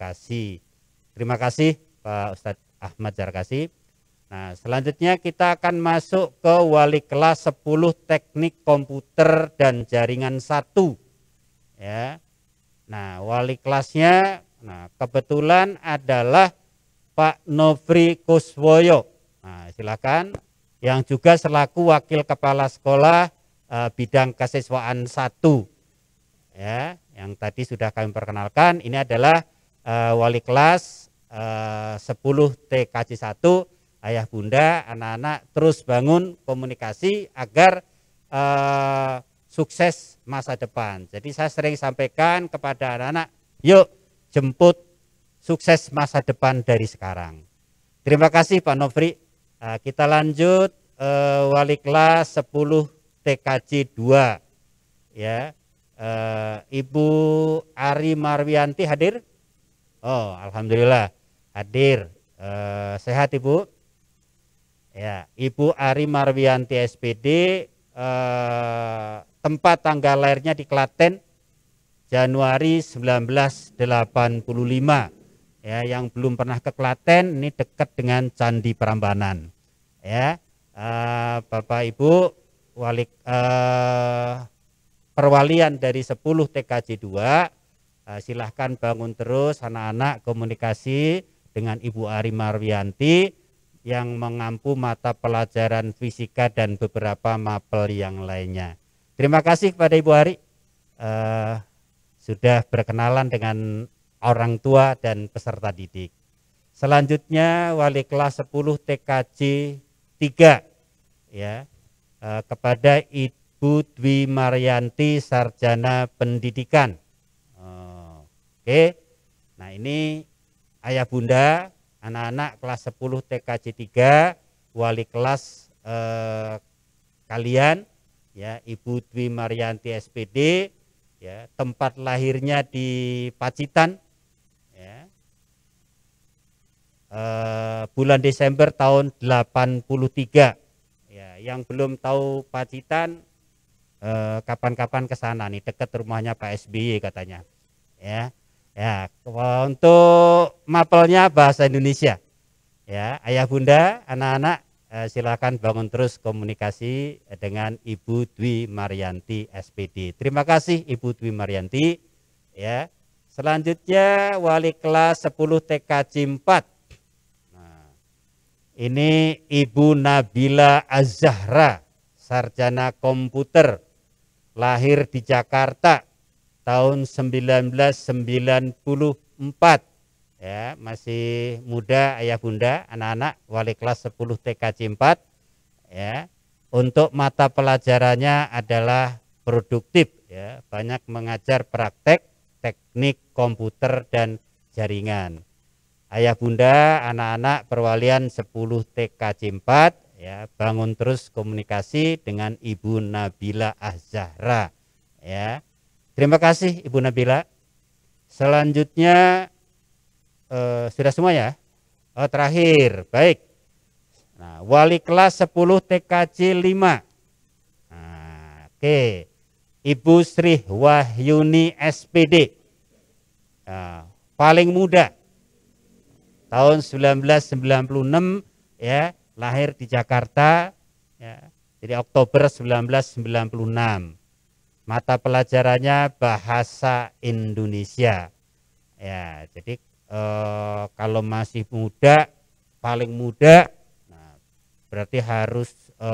Jarkasi. Terima kasih Pak Ustadz Ahmad Jarkasi. Nah, selanjutnya kita akan masuk ke wali kelas 10 teknik komputer dan jaringan 1. Ya. Nah, wali kelasnya nah kebetulan adalah Pak Novri Kuswoyo. Nah, silakan yang juga selaku wakil kepala sekolah eh, bidang kesiswaan 1. Ya, yang tadi sudah kami perkenalkan ini adalah uh, wali kelas uh, 10 TKJ 1 ayah bunda anak-anak terus bangun komunikasi agar uh, sukses masa depan. Jadi saya sering sampaikan kepada anak-anak, yuk jemput sukses masa depan dari sekarang. Terima kasih Pak Novri. Uh, eh, kita lanjut uh, wali kelas 10 TKJ 2 ya. Uh, Ibu Ari Marwianti hadir? Oh, alhamdulillah hadir. E, sehat Ibu? Ya, Ibu Ari Marwianti SPD e, eh, tempat tanggal lahirnya di Klaten Januari 1985. Ya, yang belum pernah ke Klaten ini dekat dengan Candi Prambanan. Ya. E, Bapak Ibu wali e, perwalian dari 10 TKJ 2 Eh, silahkan bangun terus anak-anak komunikasi dengan Ibu Ari Marwianti yang mengampu mata pelajaran fisika dan beberapa mapel yang lainnya. Terima kasih kepada Ibu Ari uh, sudah berkenalan dengan orang tua dan peserta didik. Selanjutnya wali kelas 10 TKJ 3 ya uh, kepada Ibu Dwi Marianti sarjana pendidikan Oke. Nah, ini ayah bunda anak-anak kelas 10 TKJ 3 wali kelas eh, kalian ya Ibu Dwi Marianti SPD ya tempat lahirnya di Pacitan ya. Eh, bulan Desember tahun 83 ya yang belum tahu Pacitan eh, kapan-kapan eh, ke sana nih dekat rumahnya Pak SBY katanya ya Ya, untuk mapelnya bahasa Indonesia. Ya, ayah bunda, anak-anak eh, silakan bangun terus komunikasi dengan Ibu Dwi Marianti SPD. Terima kasih Ibu Dwi Marianti. Ya. Selanjutnya wali kelas 10 c 4 ini Ibu Nabila Azahra, sarjana komputer, lahir di Jakarta, tahun 1994 ya masih muda ayah bunda anak-anak wali kelas 10 TKJ 4 ya untuk mata pelajarannya adalah produktif ya banyak mengajar praktek teknik komputer dan jaringan ayah bunda anak-anak perwalian 10 TKJ 4 ya bangun terus komunikasi dengan Ibu Nabila Azahra ya Terima kasih Ibu Nabila. Selanjutnya eh, sudah semua ya? Oh, terakhir, baik. Nah, wali kelas 10 TKJ 5. Nah, oke. Okay. Ibu Sri Wahyuni SPD. Nah, paling muda. Tahun 1996 ya, lahir di Jakarta ya. Jadi Oktober 1996. Mata pelajarannya bahasa Indonesia. Ya, jadi e, kalau masih muda, paling muda, nah, berarti harus e,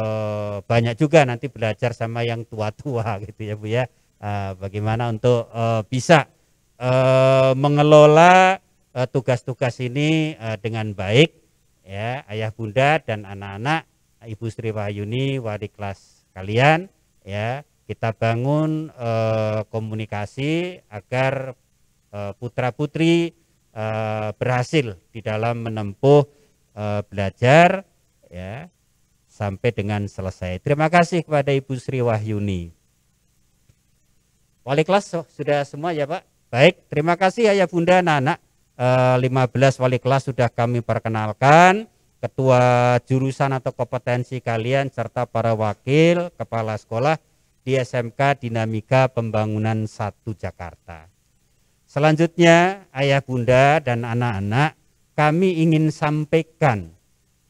banyak juga nanti belajar sama yang tua-tua gitu ya bu ya. E, bagaimana untuk e, bisa e, mengelola tugas-tugas ini e, dengan baik ya ayah bunda dan anak-anak ibu Sri Wahyuni wali kelas kalian ya kita bangun e, komunikasi agar e, eh, putra putri e, eh, berhasil di dalam menempuh e, belajar ya sampai dengan selesai. Terima kasih kepada Ibu Sri Wahyuni. Wali kelas oh, sudah semua ya Pak. Baik, terima kasih ayah ya, Bunda anak-anak. E, 15 wali kelas sudah kami perkenalkan ketua jurusan atau kompetensi kalian serta para wakil kepala sekolah di SMK Dinamika Pembangunan 1 Jakarta. Selanjutnya ayah bunda dan anak-anak kami ingin sampaikan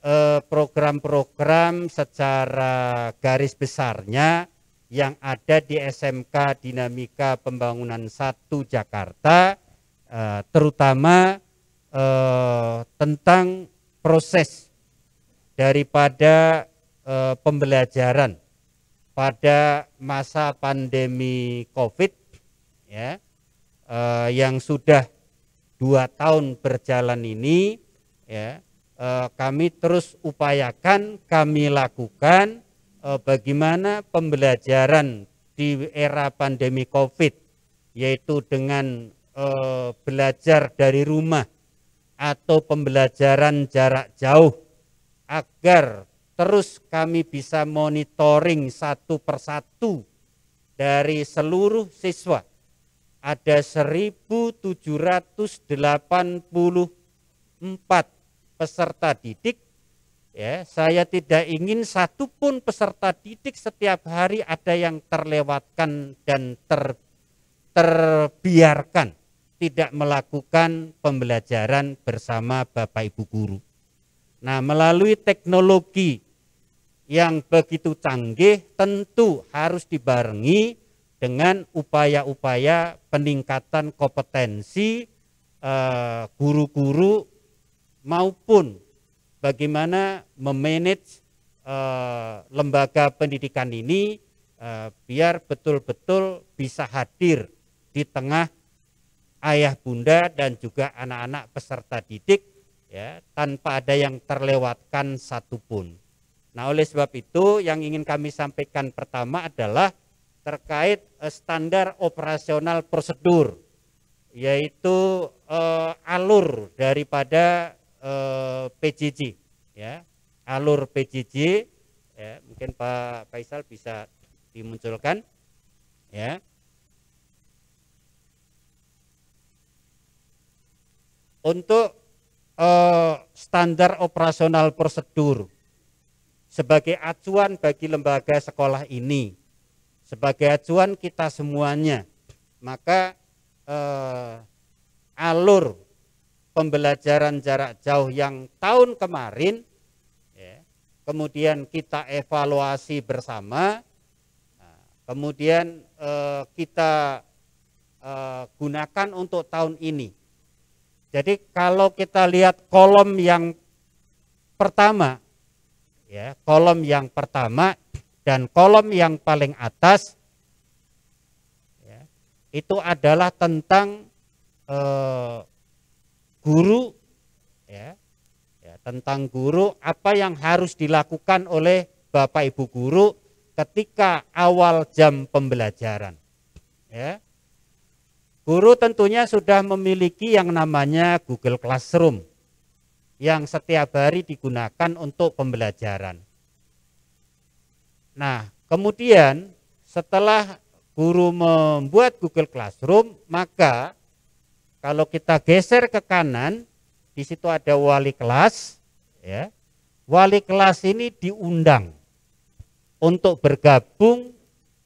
eh, program-program eh, secara garis besarnya yang ada di SMK Dinamika Pembangunan 1 Jakarta eh, terutama eh, tentang proses daripada eh, pembelajaran pada masa pandemi COVID ya eh, yang sudah dua tahun berjalan ini ya eh, kami terus upayakan kami lakukan eh, bagaimana pembelajaran di era pandemi COVID yaitu dengan eh, belajar dari rumah atau pembelajaran jarak jauh agar terus kami bisa monitoring satu persatu dari seluruh siswa. Ada 1784 peserta didik. Ya, saya tidak ingin satupun peserta didik setiap hari ada yang terlewatkan dan ter, terbiarkan tidak melakukan pembelajaran bersama Bapak Ibu guru. Nah, melalui teknologi yang begitu canggih tentu harus dibarengi dengan upaya-upaya peningkatan kompetensi eh, guru-guru maupun bagaimana memanage eh, lembaga pendidikan ini eh, biar betul-betul bisa hadir di tengah ayah bunda dan juga anak-anak peserta didik ya tanpa ada yang terlewatkan satupun. Nah, oleh sebab itu yang ingin kami sampaikan pertama adalah terkait eh, standar operasional prosedur yaitu eh, alur daripada eh, PJJ ya. Alur PJJ ya, mungkin Pak Faisal bisa dimunculkan ya. Untuk eh, standar operasional prosedur sebagai acuan bagi lembaga sekolah ini, sebagai acuan kita semuanya. Maka eh, alur pembelajaran jarak jauh yang tahun kemarin, ya, kemudian kita evaluasi bersama, kemudian eh, kita eh, gunakan untuk tahun ini. Jadi kalau kita lihat kolom yang pertama ya kolom yang pertama dan kolom yang paling atas ya, itu adalah tentang eh, guru ya, ya tentang guru apa yang harus dilakukan oleh bapak ibu guru ketika awal jam pembelajaran ya guru tentunya sudah memiliki yang namanya Google Classroom yang setiap hari digunakan untuk pembelajaran. Nah, kemudian setelah guru membuat Google Classroom, maka kalau kita geser ke kanan, di situ ada wali kelas, ya. Wali kelas ini diundang untuk bergabung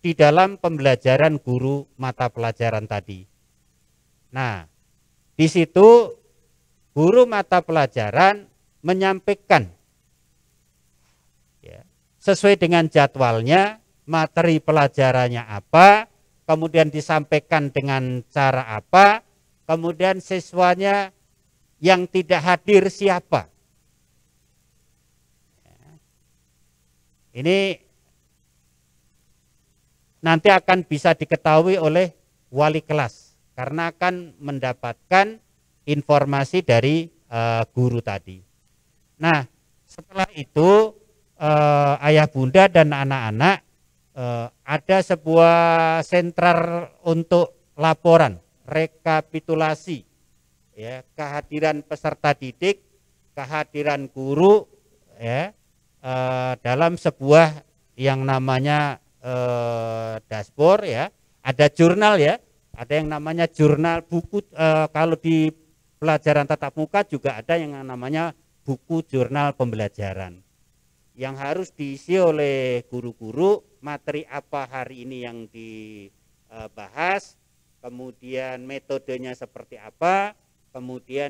di dalam pembelajaran guru mata pelajaran tadi. Nah, di situ guru mata pelajaran menyampaikan ya, sesuai dengan jadwalnya materi pelajarannya apa, kemudian disampaikan dengan cara apa, kemudian siswanya yang tidak hadir siapa. Ini nanti akan bisa diketahui oleh wali kelas karena akan mendapatkan informasi dari uh, guru tadi. Nah, setelah itu uh, ayah bunda dan anak-anak uh, ada sebuah sentral untuk laporan, rekapitulasi ya, kehadiran peserta didik, kehadiran guru ya uh, dalam sebuah yang namanya dashboard ya, ada jurnal ya, ada yang namanya jurnal buku kalau di pelajaran tatap muka juga ada yang namanya buku jurnal pembelajaran yang harus diisi oleh guru-guru materi apa hari ini yang dibahas kemudian metodenya seperti apa kemudian